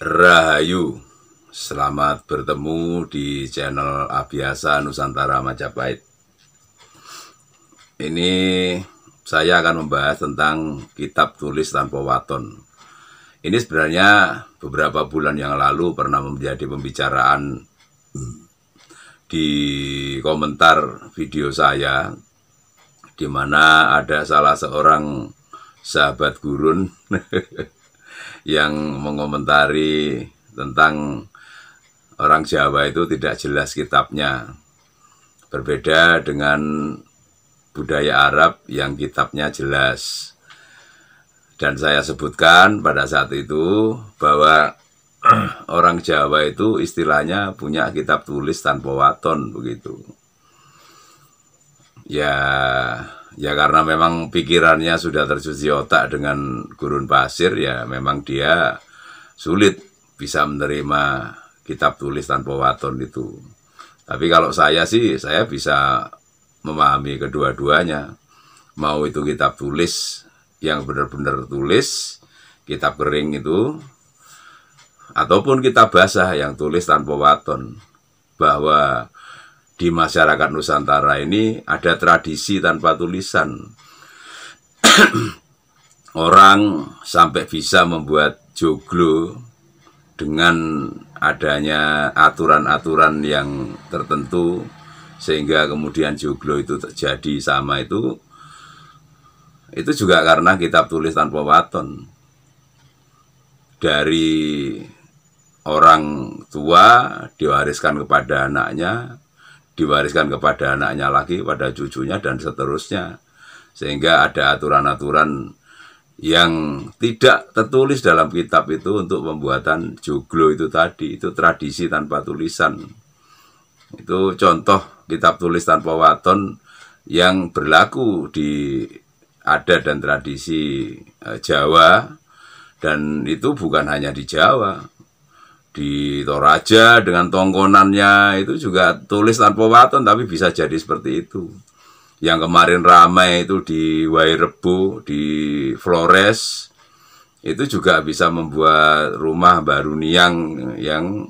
Rahayu. Selamat bertemu di channel Abiasa Nusantara Majapahit. Ini saya akan membahas tentang kitab tulis tanpa waton. Ini sebenarnya beberapa bulan yang lalu pernah menjadi pembicaraan di komentar video saya di mana ada salah seorang sahabat gurun yang mengomentari tentang orang Jawa itu tidak jelas kitabnya. Berbeda dengan budaya Arab yang kitabnya jelas. Dan saya sebutkan pada saat itu bahwa orang Jawa itu istilahnya punya kitab tulis tanpa waton begitu. Ya, ya karena memang pikirannya sudah tercuci otak dengan gurun pasir ya memang dia sulit bisa menerima kitab tulis tanpa waton itu. Tapi kalau saya sih saya bisa memahami kedua-duanya. Mau itu kitab tulis yang benar-benar tulis, kitab kering itu ataupun kitab basah yang tulis tanpa waton bahwa di masyarakat Nusantara ini ada tradisi tanpa tulisan. Orang sampai bisa membuat joglo dengan adanya aturan-aturan yang tertentu sehingga kemudian joglo itu terjadi sama itu itu juga karena kitab tulis tanpa waton dari orang tua diwariskan kepada anaknya diwariskan kepada anaknya lagi, pada cucunya dan seterusnya. Sehingga ada aturan-aturan yang tidak tertulis dalam kitab itu untuk pembuatan joglo itu tadi, itu tradisi tanpa tulisan. Itu contoh kitab tulis tanpa waton yang berlaku di ada dan tradisi eh, Jawa dan itu bukan hanya di Jawa, di Toraja dengan tongkonannya itu juga tulis tanpa waton tapi bisa jadi seperti itu. Yang kemarin ramai itu di Wairebo, di Flores itu juga bisa membuat rumah baru niang yang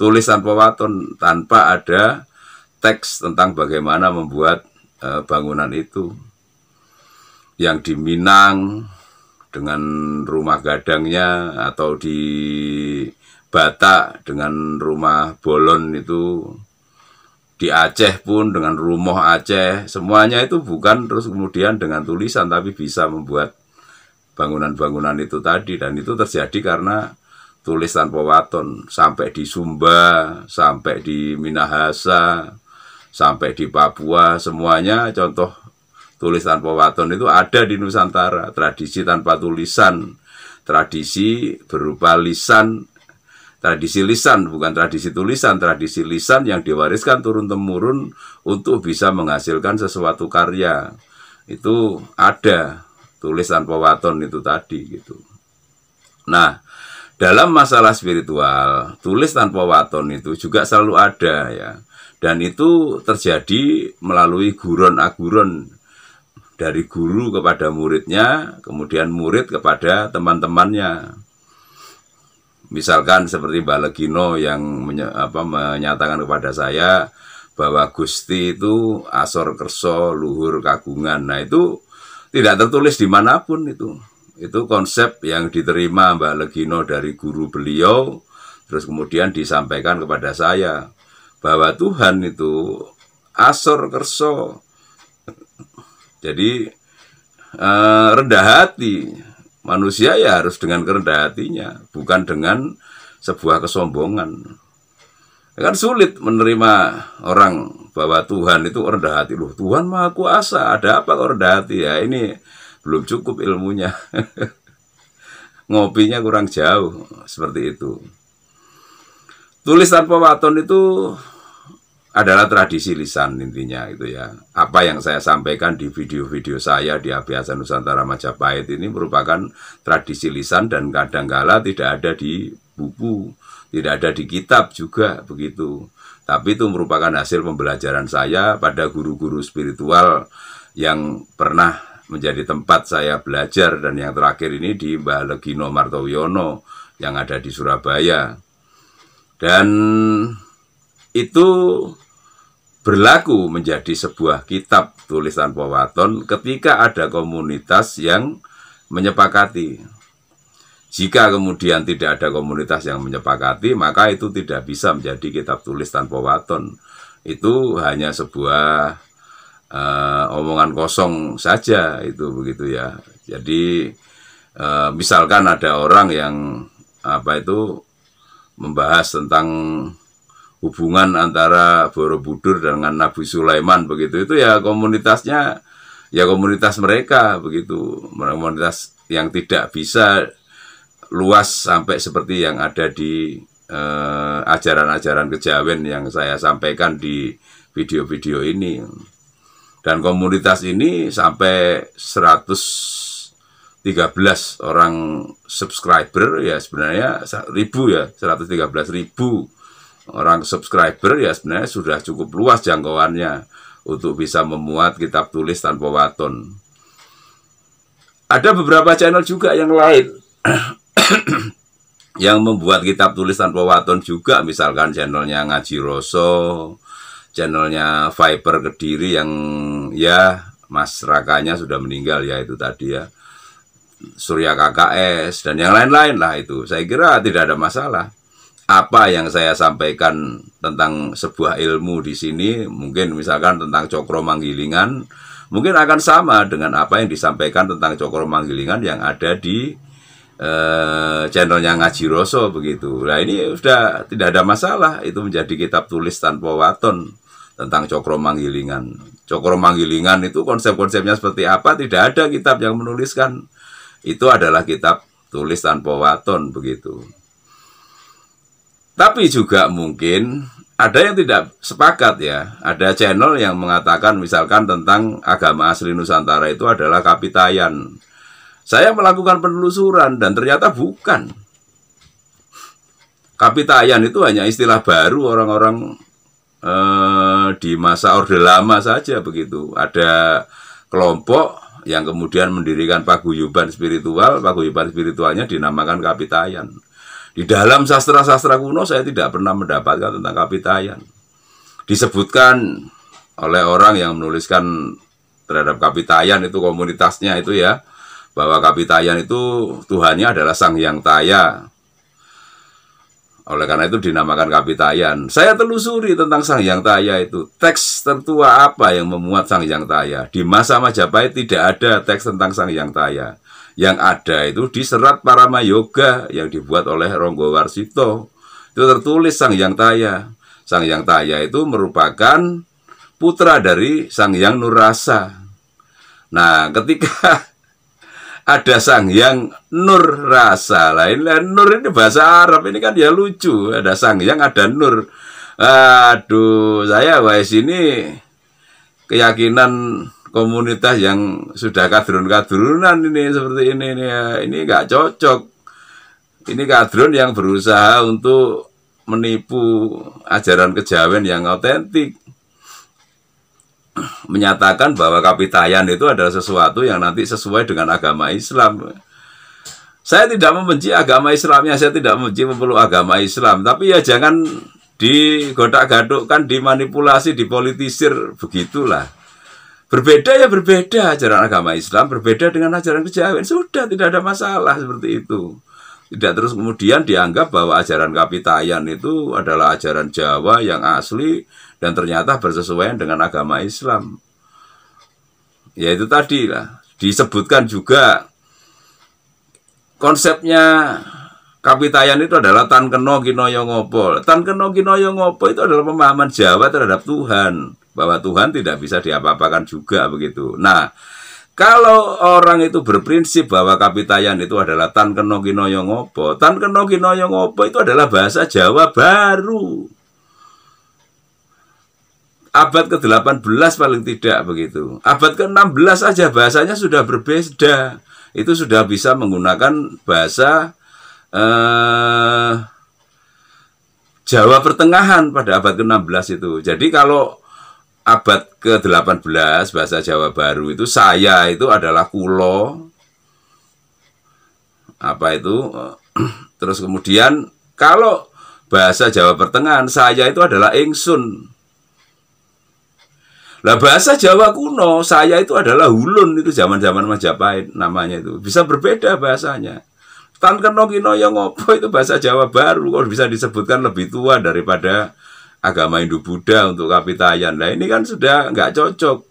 tulis tanpa waton tanpa ada teks tentang bagaimana membuat eh, bangunan itu. Yang di Minang dengan rumah gadangnya atau di Batak dengan rumah Bolon itu di Aceh pun dengan rumah Aceh semuanya itu bukan terus kemudian dengan tulisan tapi bisa membuat bangunan-bangunan itu tadi dan itu terjadi karena tulisan pewaton sampai di Sumba, sampai di Minahasa, sampai di Papua semuanya contoh tulisan pewaton itu ada di Nusantara tradisi tanpa tulisan tradisi berupa lisan tradisi lisan bukan tradisi tulisan tradisi lisan yang diwariskan turun temurun untuk bisa menghasilkan sesuatu karya itu ada tulisan pewaton itu tadi gitu nah dalam masalah spiritual tulis tanpa waton itu juga selalu ada ya dan itu terjadi melalui guron aguron dari guru kepada muridnya kemudian murid kepada teman-temannya Misalkan seperti Mbak Legino yang menye, apa, menyatakan kepada saya bahwa Gusti itu asor kerso luhur kagungan. Nah itu tidak tertulis dimanapun itu. Itu konsep yang diterima Mbak Legino dari guru beliau. Terus kemudian disampaikan kepada saya bahwa Tuhan itu asor kerso. Jadi eh, rendah hati Manusia ya harus dengan kerendah hatinya, bukan dengan sebuah kesombongan. kan sulit menerima orang bahwa Tuhan itu rendah hati loh. Tuhan Maha Kuasa, ada apa kok rendah hati ya? Ini belum cukup ilmunya. Ngopinya kurang jauh, seperti itu. Tulis tanpa waton itu adalah tradisi lisan intinya itu ya. Apa yang saya sampaikan di video-video saya di Abiasa Nusantara Majapahit ini merupakan tradisi lisan dan kadangkala tidak ada di buku, tidak ada di kitab juga begitu. Tapi itu merupakan hasil pembelajaran saya pada guru-guru spiritual yang pernah menjadi tempat saya belajar dan yang terakhir ini di Mbah Legino Martowiono yang ada di Surabaya. Dan itu berlaku menjadi sebuah kitab tulisan pewaton ketika ada komunitas yang menyepakati. Jika kemudian tidak ada komunitas yang menyepakati, maka itu tidak bisa menjadi kitab tulis tanpa waton. Itu hanya sebuah uh, omongan kosong saja, itu begitu ya. Jadi uh, misalkan ada orang yang apa itu membahas tentang hubungan antara Borobudur dengan Nabi Sulaiman begitu itu ya komunitasnya ya komunitas mereka begitu komunitas yang tidak bisa luas sampai seperti yang ada di eh, ajaran-ajaran kejawen yang saya sampaikan di video-video ini dan komunitas ini sampai 113 orang subscriber ya sebenarnya ribu ya 113 ribu orang subscriber ya sebenarnya sudah cukup luas jangkauannya untuk bisa memuat kitab tulis tanpa waton. Ada beberapa channel juga yang lain yang membuat kitab tulis tanpa waton juga misalkan channelnya Ngaji Roso, channelnya Viper Kediri yang ya Mas Rakanya sudah meninggal ya itu tadi ya. Surya KKS dan yang lain-lain lah itu. Saya kira tidak ada masalah apa yang saya sampaikan tentang sebuah ilmu di sini mungkin misalkan tentang cokro manggilingan mungkin akan sama dengan apa yang disampaikan tentang cokro manggilingan yang ada di eh, channelnya ngaji roso begitu nah ini sudah tidak ada masalah itu menjadi kitab tulis tanpa waton tentang cokro manggilingan cokro manggilingan itu konsep-konsepnya seperti apa tidak ada kitab yang menuliskan itu adalah kitab tulis tanpa waton begitu tapi juga mungkin ada yang tidak sepakat ya. Ada channel yang mengatakan misalkan tentang agama asli Nusantara itu adalah kapitayan. Saya melakukan penelusuran dan ternyata bukan. Kapitayan itu hanya istilah baru orang-orang eh, di masa Orde Lama saja begitu. Ada kelompok yang kemudian mendirikan paguyuban spiritual, paguyuban spiritualnya dinamakan kapitayan. Di dalam sastra-sastra kuno saya tidak pernah mendapatkan tentang kapitayan. Disebutkan oleh orang yang menuliskan terhadap kapitayan itu komunitasnya itu ya bahwa kapitayan itu Tuhannya adalah Sang Yang Taya. Oleh karena itu dinamakan kapitayan. Saya telusuri tentang Sang Yang Taya itu. Teks tertua apa yang memuat Sang Yang Taya? Di masa Majapahit tidak ada teks tentang Sang Yang Taya yang ada itu di serat Paramayoga yang dibuat oleh Ronggo Warsito. Itu tertulis Sang Yang Taya. Sang Yang Taya itu merupakan putra dari Sang Yang Nurasa. Nah, ketika ada Sang Yang Nur Rasa lain Nur ini bahasa Arab ini kan ya lucu. Ada Sang Yang, ada Nur. Aduh, saya wais ini keyakinan komunitas yang sudah kadrun-kadrunan ini seperti ini ini ya. ini nggak cocok. Ini kadrun yang berusaha untuk menipu ajaran kejawen yang otentik menyatakan bahwa kapitayan itu adalah sesuatu yang nanti sesuai dengan agama Islam. Saya tidak membenci agama Islamnya, saya tidak membenci memeluk agama Islam, tapi ya jangan digodak-gadukkan, dimanipulasi, dipolitisir begitulah. Berbeda ya berbeda ajaran agama Islam, berbeda dengan ajaran kejawen. Sudah tidak ada masalah seperti itu. Tidak terus kemudian dianggap bahwa ajaran Kapitayan itu adalah ajaran Jawa yang asli dan ternyata bersesuaian dengan agama Islam. Ya itu tadi lah. Disebutkan juga konsepnya Kapitayan itu adalah tan kenogi kinoyo ya ngopo. Tan kenogi kinoyo ya ngopo itu adalah pemahaman Jawa terhadap Tuhan bahwa Tuhan tidak bisa diapa-apakan juga begitu. Nah, kalau orang itu berprinsip bahwa kapitayan itu adalah tan keno kinoyo ngopo, tan keno kinoyo ngopo itu adalah bahasa Jawa baru. Abad ke-18 paling tidak begitu. Abad ke-16 saja bahasanya sudah berbeda. Itu sudah bisa menggunakan bahasa eh, Jawa pertengahan pada abad ke-16 itu. Jadi kalau abad ke-18 bahasa Jawa baru itu saya itu adalah kulo apa itu terus kemudian kalau bahasa Jawa pertengahan saya itu adalah ingsun lah bahasa Jawa kuno saya itu adalah hulun itu zaman-zaman Majapahit namanya itu bisa berbeda bahasanya Tan Keno Kino yang ngopo itu bahasa Jawa baru kok bisa disebutkan lebih tua daripada agama Hindu-Buddha untuk kapitayan. Nah ini kan sudah nggak cocok.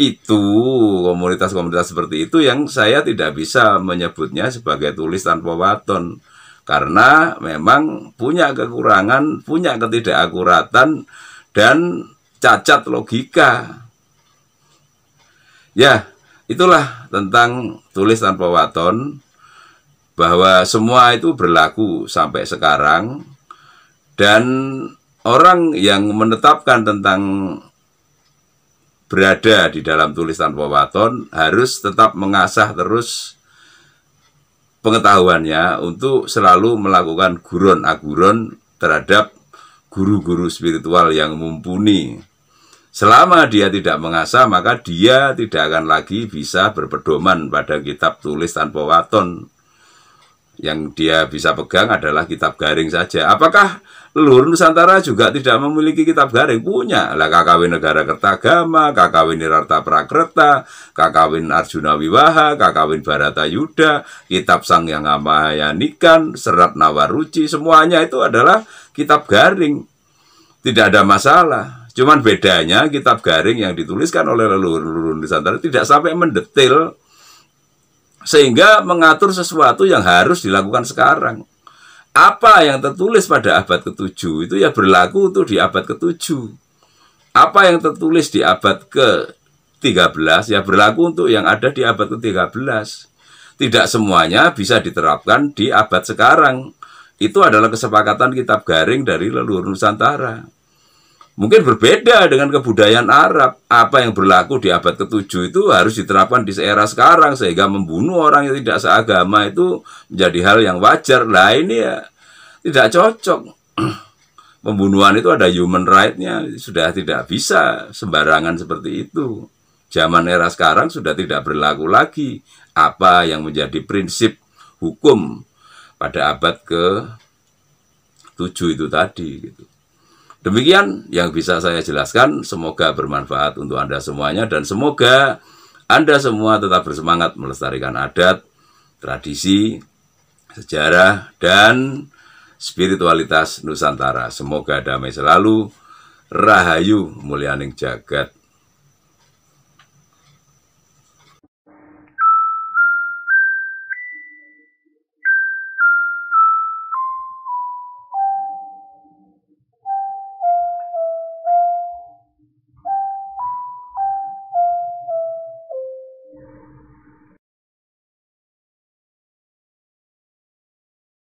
Itu komunitas-komunitas seperti itu yang saya tidak bisa menyebutnya sebagai tulis tanpa waton. Karena memang punya kekurangan, punya ketidakakuratan, dan cacat logika. Ya, itulah tentang tulis tanpa waton bahwa semua itu berlaku sampai sekarang dan orang yang menetapkan tentang berada di dalam tulisan wawaton harus tetap mengasah terus pengetahuannya untuk selalu melakukan gurun aguron terhadap guru-guru spiritual yang mumpuni. Selama dia tidak mengasah, maka dia tidak akan lagi bisa berpedoman pada kitab tulis tanpa waton yang dia bisa pegang adalah kitab garing saja. Apakah leluhur Nusantara juga tidak memiliki kitab garing? Punya. Lah KKW Negara Kertagama, KKW Nirarta Prakerta, KKW Arjuna Wiwaha, KKW Barata Yuda, Kitab Sang Yang Amayanikan, Serat Nawaruci, semuanya itu adalah kitab garing. Tidak ada masalah. Cuman bedanya kitab garing yang dituliskan oleh leluhur-leluhur Nusantara tidak sampai mendetail sehingga mengatur sesuatu yang harus dilakukan sekarang. Apa yang tertulis pada abad ke-7 itu ya berlaku untuk di abad ke-7. Apa yang tertulis di abad ke-13 ya berlaku untuk yang ada di abad ke-13. Tidak semuanya bisa diterapkan di abad sekarang. Itu adalah kesepakatan kitab garing dari leluhur Nusantara. Mungkin berbeda dengan kebudayaan Arab. Apa yang berlaku di abad ke-7 itu harus diterapkan di era sekarang sehingga membunuh orang yang tidak seagama itu menjadi hal yang wajar. Nah, ini ya tidak cocok. Pembunuhan itu ada human right-nya, sudah tidak bisa sembarangan seperti itu. Zaman era sekarang sudah tidak berlaku lagi apa yang menjadi prinsip hukum pada abad ke-7 itu tadi gitu. Demikian yang bisa saya jelaskan. Semoga bermanfaat untuk Anda semuanya dan semoga Anda semua tetap bersemangat melestarikan adat, tradisi, sejarah, dan spiritualitas Nusantara. Semoga damai selalu. Rahayu Mulianing jagat.